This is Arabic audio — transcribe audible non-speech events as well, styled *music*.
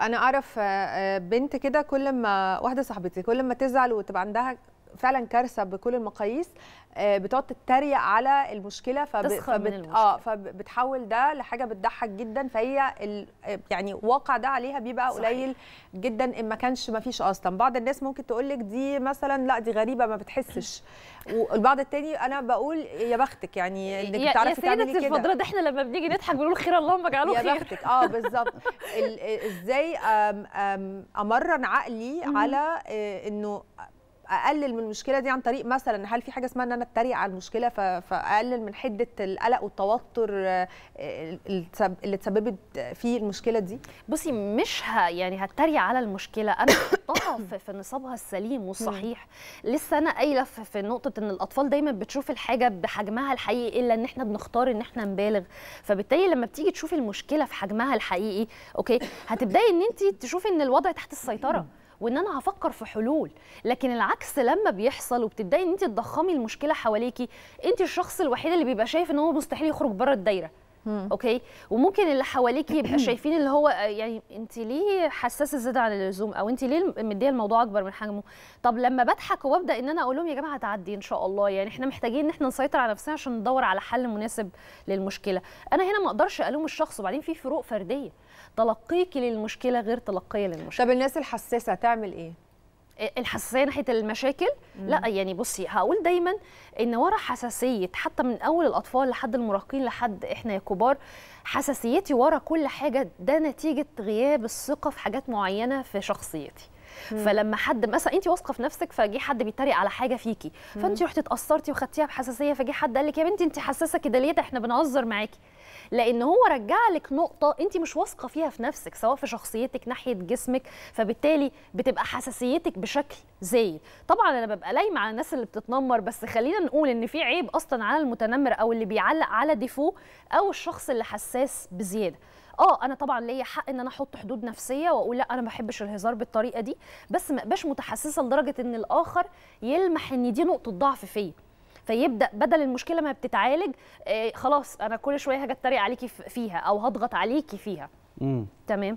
انا اعرف آه، آه، بنت كده كل ما واحده صاحبتي كل ما تزعل وتبقى عندها فعلا كارثه بكل المقاييس آه، بتقعد تتريق على المشكله فب... تسخر فبت... من المشكلة. اه فبتحول ده لحاجه بتضحك جدا فهي ال... يعني واقع ده عليها بيبقى صحيح. قليل جدا ان ما كانش ما فيش اصلا بعض الناس ممكن تقول لك دي مثلا لا دي غريبه ما بتحسش *clears throat* والبعض التاني انا بقول يا بختك يعني انك بتعرفي تعملي كده يا سيدتي الفضله ده احنا لما بنيجي نضحك بنقول خير اللهم اجعله خير يا بختك اه بالظبط ازاي امرن عقلي على آه، انه اقلل من المشكله دي عن طريق مثلا هل في حاجه اسمها ان انا اتريق على المشكله فاقلل من حده القلق والتوتر آه، اللي تسببت فيه المشكله دي بصي مش ه... يعني هتريق على المشكله انا هحطها *coughs* في نصابها السليم والصحيح لسه انا قايله في نقطه ان الاطفال دايما بتشوف الحاجه بحجمها الحقيقي الا ان احنا بنختار ان احنا نبالغ فبالتالي لما بتيجي تشوفي المشكله في حجمها الحقيقي اوكي هتبداي ان انت تشوفي ان الوضع تحت السيطره وان انا هفكر في حلول لكن العكس لما بيحصل وبتبداي ان انت تضخمي المشكله حواليكي انت الشخص الوحيد اللي بيبقى شايف ان هو مستحيل يخرج بره الدايره اوكي وممكن اللي حواليك يبقى *clears throat* شايفين اللي هو آه، يعني انت ليه حساسه زياده عن اللزوم او انت ليه مديه الموضوع اكبر من حجمه طب لما بضحك وابدا ان انا اقول لهم يا جماعه تعدي ان شاء الله يعني احنا محتاجين ان احنا نسيطر على نفسنا عشان ندور على حل مناسب للمشكله انا هنا ما اقدرش الوم الشخص وبعدين في فروق فرديه تلقيكي للمشكله غير تلقيه للمشكله طب الناس الحساسه تعمل ايه الحساسيه ناحيه المشاكل مم. لا يعني بصي هقول دايما ان ورا حساسيه حتى من اول الاطفال لحد المراهقين لحد احنا يا كبار حساسيتي ورا كل حاجه ده نتيجه غياب الثقه في حاجات معينه في شخصيتي فلما حد مثلا انت واثقه في نفسك فجي حد بيتريق على حاجه فيكي فانت رحتي اتاثرتي وخدتيها بحساسيه فجي حد قال لك يا بنتي انت حساسه كده ليه ده احنا بنهزر معاكي لان هو رجع لك نقطه انت مش واثقه فيها في نفسك سواء في شخصيتك ناحيه جسمك فبالتالي بتبقى حساسيتك بشكل زايد طبعا انا ببقى لايمه على الناس اللي بتتنمر بس خلينا نقول ان في عيب اصلا على المتنمر او اللي بيعلق على ديفو او الشخص اللي حساس بزياده اه انا طبعا ليا حق ان انا احط حدود نفسيه واقول لا انا ما بحبش الهزار بالطريقه دي بس ما ابقاش متحسسه لدرجه ان الاخر يلمح ان دي نقطه ضعف فيا فيبدا بدل المشكله ما بتتعالج آه، خلاص انا كل شويه هاجي اتريق عليكي فيها او هضغط عليكي فيها مم. تمام